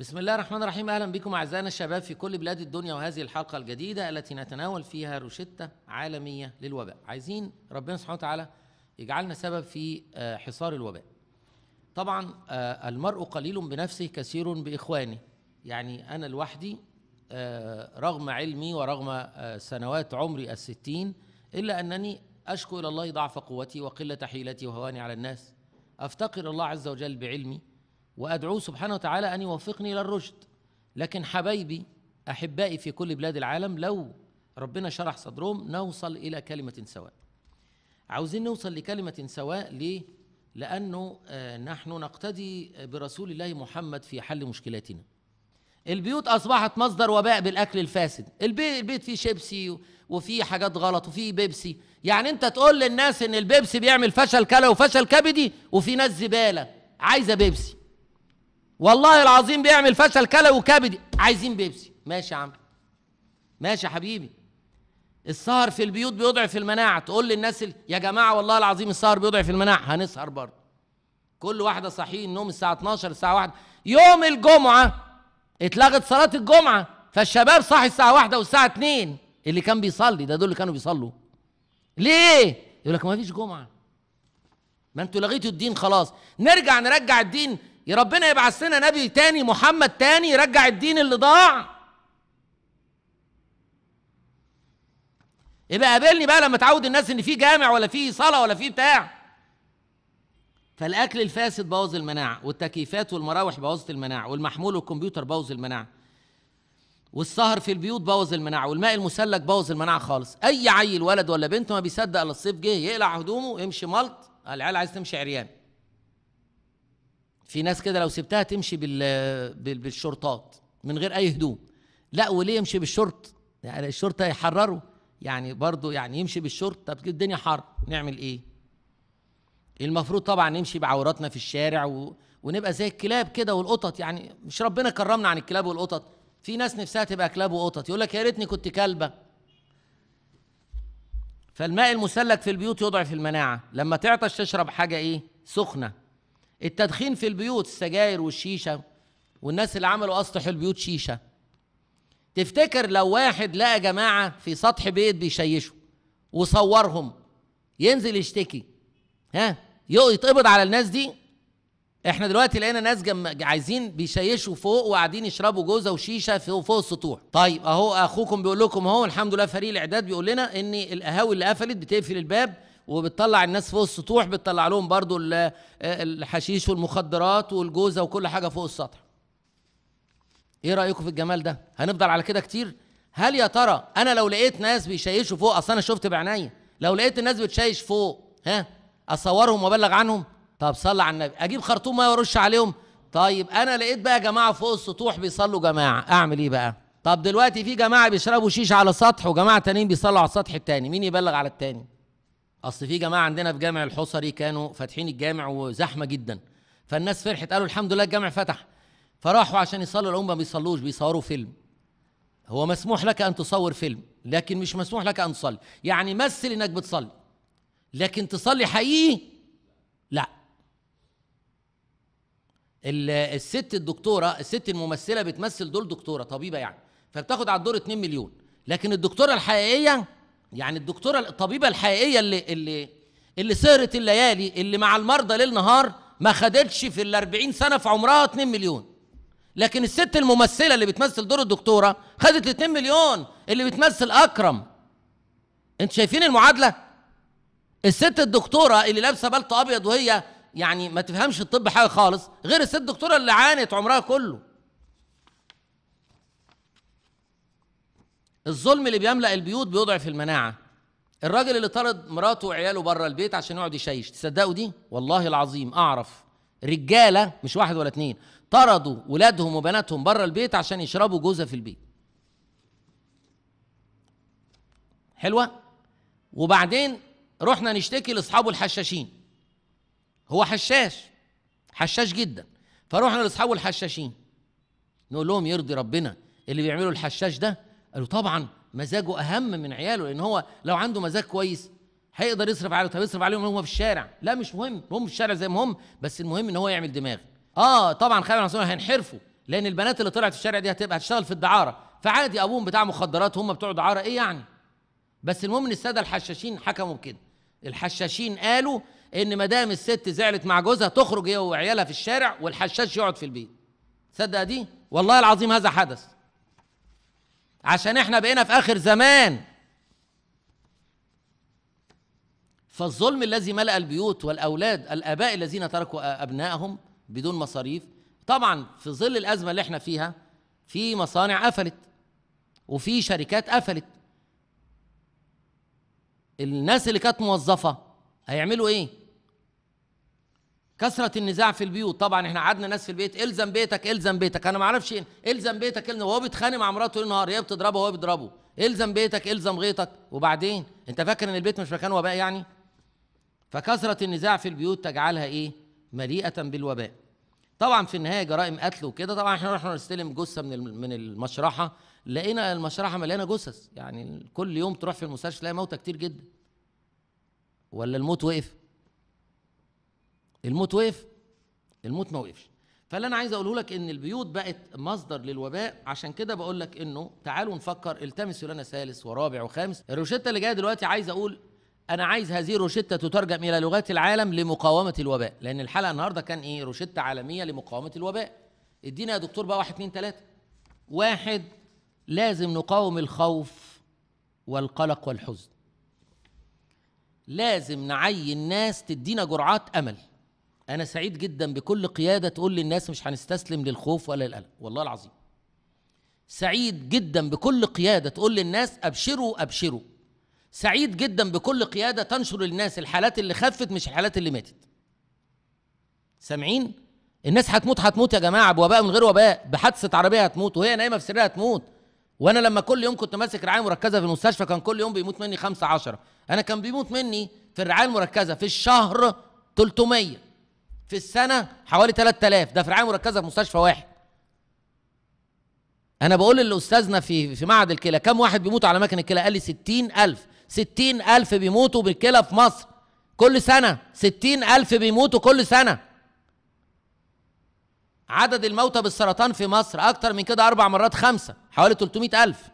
بسم الله الرحمن الرحيم اهلا بكم اعزائنا الشباب في كل بلاد الدنيا وهذه الحلقه الجديده التي نتناول فيها روشته عالميه للوباء عايزين ربنا سبحانه وتعالى يجعلنا سبب في آه، حصار الوباء طبعا آه، المرء قليل بنفسه كثير باخوانه يعني انا لوحدي آه، رغم علمي ورغم سنوات عمري الستين إلا أنني أشكو إلى الله ضعف قوتي وقلة حيلتي وهواني على الناس أفتقر الله عز وجل بعلمي وادعوه سبحانه وتعالى ان يوفقني الى الرشد لكن حبايبي احبائي في كل بلاد العالم لو ربنا شرح صدرهم نوصل الى كلمه سواء عاوزين نوصل لكلمه سواء ليه لانه آه، نحن نقتدي برسول الله محمد في حل مشكلاتنا البيوت اصبحت مصدر وباء بالاكل الفاسد البيت, البيت فيه شيبسي وفيه حاجات غلط وفيه بيبسي يعني انت تقول للناس ان البيبسي بيعمل فشل كلى وفشل كبدي وفي ناس زباله عايزه بيبسي والله العظيم بيعمل فشل كلوي وكبدي عايزين بيبسي ماشي يا عم ماشي يا حبيبي السهر في البيوت بيضعف المناعه تقول للناس يا جماعه والله العظيم السهر بيضعف المناعه هنسهر برضه كل واحده صاحيين النوم الساعه 12 الساعه 1 يوم الجمعه اتلغت صلاه الجمعه فالشباب صاحي الساعه 1 والساعه 2 اللي كان بيصلي ده دول اللي كانوا بيصلوا ليه يقول لك ما فيش جمعه ما انتوا لغيتوا الدين خلاص نرجع نرجع الدين يا ربنا يبعث لنا نبي تاني محمد تاني يرجع الدين اللي ضاع يبقى قابلني بقى لما تعود الناس ان في جامع ولا في صلاه ولا في بتاع فالاكل الفاسد بوظ المناعه والتكييفات والمراوح بوظت المناعه والمحمول والكمبيوتر بوظ المناعه والسهر في البيوت بوظ المناعه والماء المسلك بوظ المناعه خالص اي عيل ولد ولا بنت ما بيصدق الا الصيف جه يقلع هدومه يمشي ملط العيال عايز تمشي عريان في ناس كده لو سبتها تمشي بالشرطات من غير اي هدوم لا وليه يمشي بالشرط يعني الشرطه يحرره يعني برضه يعني يمشي بالشرط طب الدنيا حر نعمل ايه المفروض طبعا نمشي بعوراتنا في الشارع و... ونبقى زي الكلاب كده والقطط يعني مش ربنا كرمنا عن الكلاب والقطط في ناس نفسها تبقى كلاب وقطط يقول لك يا ريتني كنت كلبه فالماء المسلك في البيوت يضعف المناعه لما تعطش تشرب حاجه ايه سخنه التدخين في البيوت السجاير والشيشه والناس اللي عملوا اسطح البيوت شيشه تفتكر لو واحد لقى جماعه في سطح بيت بيشيشوا وصورهم ينزل يشتكي ها يتقبض على الناس دي احنا دلوقتي لقينا ناس جم... عايزين بيشيشوا فوق وقاعدين يشربوا جوزه وشيشه في فوق السطوح طيب اهو اخوكم بيقول لكم اهو الحمد لله فريق الاعداد بيقول لنا ان القهاوي اللي قفلت بتقفل الباب وبتطلع الناس فوق السطوح بتطلع لهم برضو الحشيش والمخدرات والجوزة وكل حاجة فوق السطح ايه رأيكم في الجمال ده هنفضل على كده كتير هل يا ترى انا لو لقيت ناس بيشيشوا فوق اصل انا شفت بعينيا لو لقيت الناس بتشيش فوق ها اصورهم وابلغ عنهم طب صلي على النبي اجيب خرطوم ما وارش عليهم طيب انا لقيت بقى جماعه فوق السطوح بيصلوا جماعه اعمل ايه بقى طب دلوقتي في جماعه بيشربوا شيش على سطح وجماعه تانيين بيصلوا على السطح التاني مين يبلغ على التاني اصل في جماعه عندنا في جامع الحصري كانوا فاتحين الجامع وزحمه جدا فالناس فرحت قالوا الحمد لله الجامع فتح فراحوا عشان يصلوا الأمة ما بيصلوش بيصوروا فيلم هو مسموح لك أن تصور فيلم لكن مش مسموح لك أن تصلي يعني مثل إنك بتصلي لكن تصلي حقيقي لا الست الدكتورة الست الممثلة بتمثل دور دكتورة طبيبة يعني فبتاخد على الدور 2 مليون لكن الدكتورة الحقيقية يعني الدكتوره الطبيبه الحقيقيه اللي اللي اللي سهرت الليالي اللي مع المرضى ليل نهار ما خدتش في ال 40 سنه في عمرها 2 مليون لكن الست الممثله اللي بتمثل دور الدكتوره خدت 2 مليون اللي بتمثل اكرم انتوا شايفين المعادله الست الدكتوره اللي لابسه بلطه ابيض وهي يعني ما تفهمش الطب حاجه خالص غير الست الدكتوره اللي عانت عمرها كله الظلم اللي بيملا البيوت بيضعف المناعه الراجل اللي طرد مراته وعياله بره البيت عشان يقعد يشيش تصدقوا دي والله العظيم اعرف رجاله مش واحد ولا اتنين طردوا ولادهم وبناتهم بره البيت عشان يشربوا جوزه في البيت حلوه وبعدين رحنا نشتكي لاصحابه الحشاشين هو حشاش حشاش جدا فروحنا لاصحابه الحشاشين نقول لهم يرضي ربنا اللي بيعملوا الحشاش ده قالوا طبعا مزاجه اهم من عياله لان هو لو عنده مزاج كويس هيقدر يصرف عليهم طب يصرف عليهم هم في الشارع لا مش مهم هم في الشارع زي ما هم بس المهم ان هو يعمل دماغ اه طبعا خالد بن هينحرفوا لان البنات اللي طلعت في الشارع دي هتبقى هتشتغل في الدعاره فعادي ابوهم بتاع مخدرات هم بتوع دعاره ايه يعني بس المهم ان الساده الحشاشين حكموا بكده الحشاشين قالوا ان ما دام الست زعلت مع جوزها تخرج هي وعيالها في الشارع والحشاش يقعد في البيت تصدق دي والله العظيم هذا حدث عشان احنا بقينا في اخر زمان فالظلم الذي ملأ البيوت والأولاد الآباء الذين تركوا أبنائهم بدون مصاريف طبعا في ظل الأزمة اللي احنا فيها في مصانع قفلت وفي شركات قفلت الناس اللي كانت موظفة هيعملوا ايه؟ كثره النزاع في البيوت طبعا احنا قعدنا ناس في البيت الزم بيتك الزم بيتك انا ما اعرفش ايه الزم بيتك الزم وهو بيتخانق مع مراته طول النهار هي بتضربه وهو بيضربه الزم بيتك الزم غيطك وبعدين انت فاكر ان البيت مش مكان وباء يعني فكثره النزاع في البيوت تجعلها ايه مليئه بالوباء طبعا في النهايه جرائم قتل وكده طبعا احنا رحنا نستلم جثه من من المشرحه لقينا المشرحه مليانه جثث يعني كل يوم تروح في المستشفى تلاقي موتى كتير جدا ولا الموت وقف الموت وقف الموت ما وقفش فاللي انا عايز اقوله لك ان البيوت بقت مصدر للوباء عشان كده بقول لك انه تعالوا نفكر التمسوا لنا ثالث ورابع وخامس الروشته اللي جايه دلوقتي عايز اقول انا عايز هذه الروشته تترجم الى لغات العالم لمقاومه الوباء لان الحلقه النهارده كان ايه روشته عالميه لمقاومه الوباء ادينا يا دكتور بقى واحد اتنين تلاته واحد لازم نقاوم الخوف والقلق والحزن لازم نعين ناس تدينا جرعات امل انا سعيد جدا بكل قياده تقول للناس مش هنستسلم للخوف ولا للقلق والله العظيم سعيد جدا بكل قياده تقول للناس ابشروا ابشروا سعيد جدا بكل قياده تنشر للناس الحالات اللي خفت مش الحالات اللي ماتت سامعين الناس هتموت هتموت يا جماعه بوباء من غير وباء بحادثه عربيه هتموت وهي نايمه في سريرها هتموت وانا لما كل يوم كنت ماسك رعايه مركزه في المستشفى كان كل يوم بيموت مني 5 10 انا كان بيموت مني في الرعايه المركزه في الشهر 300 في السنه حوالي 3000 ده في رعايه مركزه في مستشفى واحد انا بقول لاستاذنا في في معهد الكلى كم واحد بيموت على مكن الكلى قال لي 60000 60000 بيموتوا بالكلى في مصر كل سنه 60000 بيموتوا كل سنه عدد الموتى بالسرطان في مصر اكتر من كده اربع مرات خمسه حوالي 300000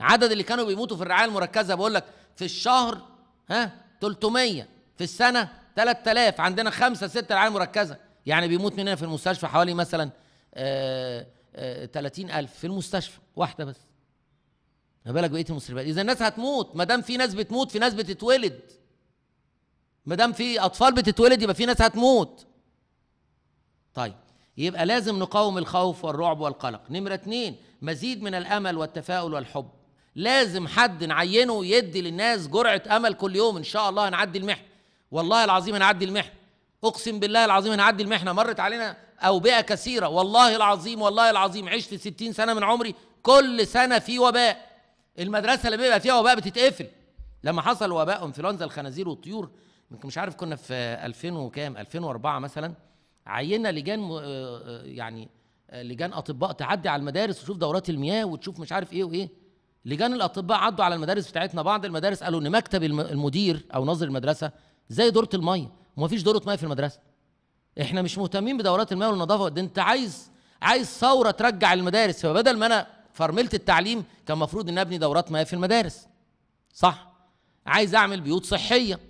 عدد اللي كانوا بيموتوا في الرعايه المركزه بقول لك في الشهر ها 300 في السنه 3000 عندنا خمسة ستة رعاية مركزة يعني بيموت مننا في المستشفى حوالي مثلا 30000 آه، آه، في المستشفى واحدة بس ما بالك بقية المستشفيات إذا الناس هتموت ما دام في ناس بتموت في ناس بتتولد ما دام في أطفال بتتولد يبقى في ناس هتموت طيب يبقى لازم نقاوم الخوف والرعب والقلق نمرة اتنين مزيد من الأمل والتفاؤل والحب لازم حد نعينه يدي للناس جرعة أمل كل يوم إن شاء الله هنعدي المحن والله العظيم هنعدي المحنه اقسم بالله العظيم هنعدي المحنه مرت علينا اوبئه كثيره والله العظيم والله العظيم عشت 60 سنه من عمري كل سنه في وباء المدرسه اللي بيبقى فيها وباء بتتقفل لما حصل وباء انفلونزا الخنازير والطيور مش عارف كنا في 2000 وكام 2004 مثلا عينا لجان آه، آه، يعني آه، لجان اطباء تعدي على المدارس وتشوف دورات المياه وتشوف مش عارف ايه وايه لجان الاطباء عدوا على المدارس بتاعتنا بعض المدارس قالوا ان مكتب المدير او ناظر المدرسه زي دوره الميه ومفيش دوره ميه في المدرسه احنا مش مهتمين بدورات الميه والنظافه ده انت عايز عايز ثوره ترجع المدارس فبدل ما انا فرملت التعليم كان المفروض ان ابني دورات ميه في المدارس صح عايز اعمل بيوت صحيه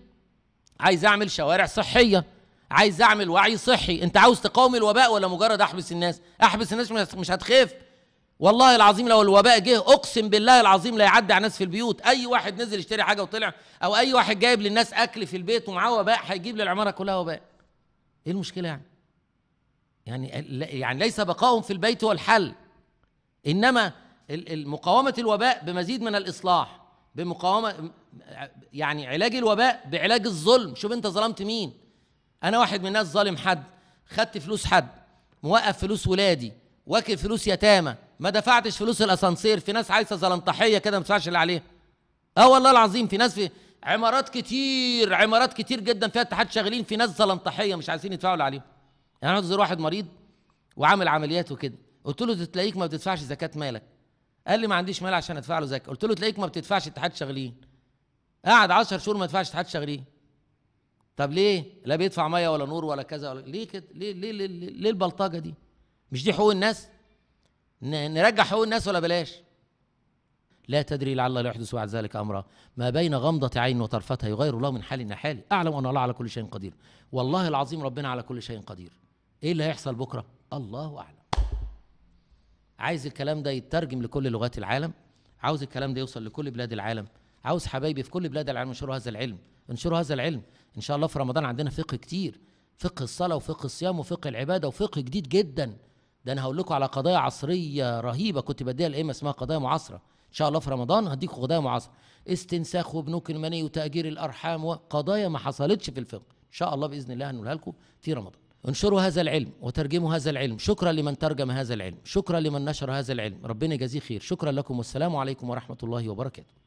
عايز اعمل شوارع صحيه عايز اعمل وعي صحي انت عاوز تقاوم الوباء ولا مجرد احبس الناس احبس الناس مش هتخف والله العظيم لو الوباء جه اقسم بالله العظيم لا يعدي على الناس في البيوت اي واحد نزل يشتري حاجه وطلع او اي واحد جايب للناس اكل في البيت ومعاه وباء هيجيب للعماره كلها وباء ايه المشكله يعني يعني يعني ليس بقاؤهم في البيت هو الحل انما مقاومه الوباء بمزيد من الاصلاح بمقاومه يعني علاج الوباء بعلاج الظلم شوف انت ظلمت مين انا واحد من الناس ظالم حد خدت فلوس حد موقف فلوس ولادي واكل فلوس يتامى ما دفعتش فلوس الاسانسير في ناس عايزه زلنطحيه كده ما تدفعش اللي عليها اه والله العظيم في ناس في عمارات كتير عمارات كتير جدا فيها اتحاد شغالين في ناس زلنطحيه مش عايزين يدفعوا اللي عليهم يعني انا واحد مريض وعامل عمليات وكده قلت له تلاقيك ما بتدفعش زكاه مالك قال لي ما عنديش مال عشان ادفع له زكاه قلت له تلاقيك ما بتدفعش اتحاد شغالين قعد 10 شهور ما يدفعش اتحاد شغالين طب ليه لا بيدفع ميه ولا نور ولا كذا ولا ليه كده ليه ليه ليه, ليه البلطجه دي مش دي حقوق الناس نرجع حقوق الناس ولا بلاش لا تدري لعل الله يحدث بعد ذلك امرا ما بين غمضه عين وطرفتها يغير الله من حال الى حال اعلم ان الله على كل شيء قدير والله العظيم ربنا على كل شيء قدير ايه اللي هيحصل بكره الله اعلم عايز الكلام ده يترجم لكل لغات العالم عاوز الكلام ده يوصل لكل بلاد العالم عاوز حبايبي في كل بلاد العالم ينشروا هذا العلم انشروا هذا العلم ان شاء الله في رمضان عندنا فقه كتير فقه الصلاه وفقه الصيام وفقه العباده وفقه جديد جدا ده انا هقول لكم على قضايا عصريه رهيبه كنت بديها لائمه اسمها قضايا معاصره ان شاء الله في رمضان هديكم قضايا معاصره استنساخ وبنوك المني وتاجير الارحام وقضايا ما حصلتش في الفقه ان شاء الله باذن الله هنقولها لكم في رمضان انشروا هذا العلم وترجموا هذا العلم شكرا لمن ترجم هذا العلم شكرا لمن نشر هذا العلم ربنا يجازيه خير شكرا لكم والسلام عليكم ورحمه الله وبركاته